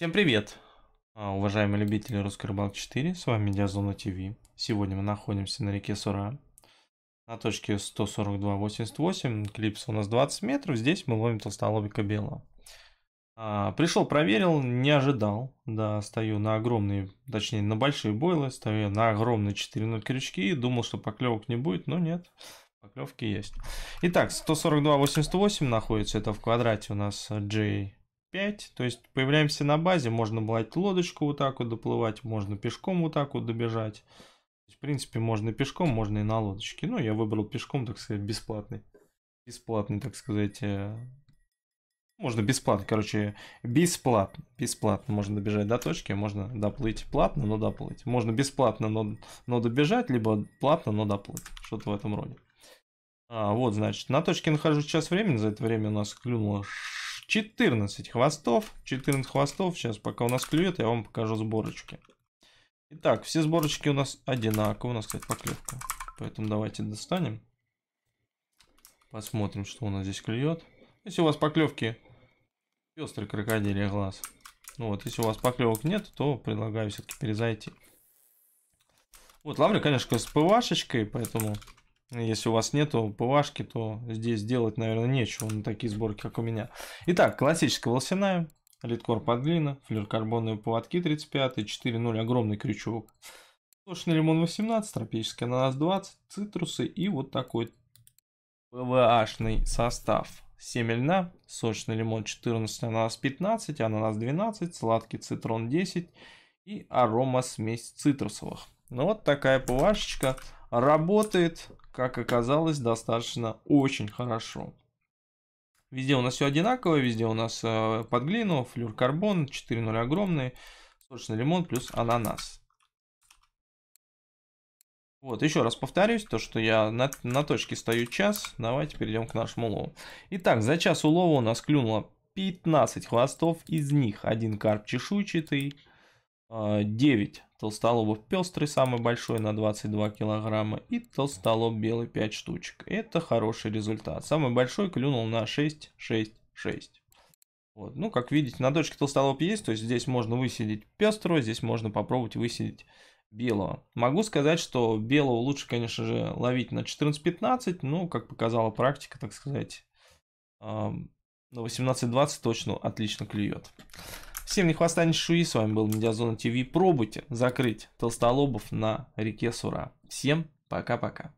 Всем привет, а, уважаемые любители Русской рыбалки 4, с вами Диазона ТВ. Сегодня мы находимся на реке Сура, на точке 142.88, клипс у нас 20 метров, здесь мы ловим толстолобика белого. А, пришел, проверил, не ожидал, да, стою на огромные, точнее на большие бойлы, стою на огромные 4-0 крючки, думал, что поклевок не будет, но нет, поклевки есть. Итак, 142.88 находится, это в квадрате у нас J 5. То есть появляемся на базе, можно брать лодочку вот так вот доплывать, можно пешком вот так вот добежать. В принципе, можно и пешком, можно и на лодочке. Ну, я выбрал пешком, так сказать, бесплатный. Бесплатный, так сказать, э, можно бесплатно, короче, бесплатно, бесплатно можно добежать до точки, можно доплыть платно, но доплыть. Можно бесплатно, но, но добежать, либо платно, но доплыть. Что-то в этом роде. А, вот, значит, на точке нахожусь час времени, за это время у нас клюнуло 14 хвостов. 14 хвостов. Сейчас, пока у нас клюет, я вам покажу сборочки. Итак, все сборочки у нас одинаковые. У нас, кстати, поклевка. Поэтому давайте достанем. Посмотрим, что у нас здесь клюет. Если у вас поклевки пестрый крокодилий глаз. Ну вот, если у вас поклевок нет, то предлагаю все-таки перезайти. Вот, лавры, конечно, с пвашечкой, поэтому если у вас нету ПВАшки, то здесь делать, наверное, нечего на такие сборки, как у меня. Итак, классическая волосяная, литкор под глина, флюркарбонные поводки 35, 4.0, огромный крючок. Сочный лимон 18, тропический ананас 20, цитрусы и вот такой ПВАшный состав. Семя льна, сочный лимон 14, ананас 15, ананас 12, сладкий цитрон 10 и арома смесь цитрусовых. Ну вот такая ПВАшечка работает как оказалось, достаточно очень хорошо. Везде у нас все одинаково, везде у нас э, под глину, флюркарбон, 4.0 огромный, сочный лимон плюс ананас. Вот, еще раз повторюсь, то, что я на, на точке стою час, давайте перейдем к нашему улову. Итак, за час улова у нас клюнуло 15 хвостов, из них один карп чешуйчатый, 9 а, толстолобов пестрый, самый большой на 22 килограмма, и толстолоб белый 5 штучек. Это хороший результат. Самый большой клюнул на 6, 6, 6. Вот. Ну, как видите, на дочке толстолоб есть, то есть здесь можно высидеть пестрого, здесь можно попробовать высидеть белого. Могу сказать, что белого лучше, конечно же, ловить на 14-15, ну как показала практика, так сказать, на 18-20 точно отлично клюет. Всем не хвоста не шуи, с вами был Медиазона ТВ. Пробуйте закрыть толстолобов на реке Сура. Всем пока-пока.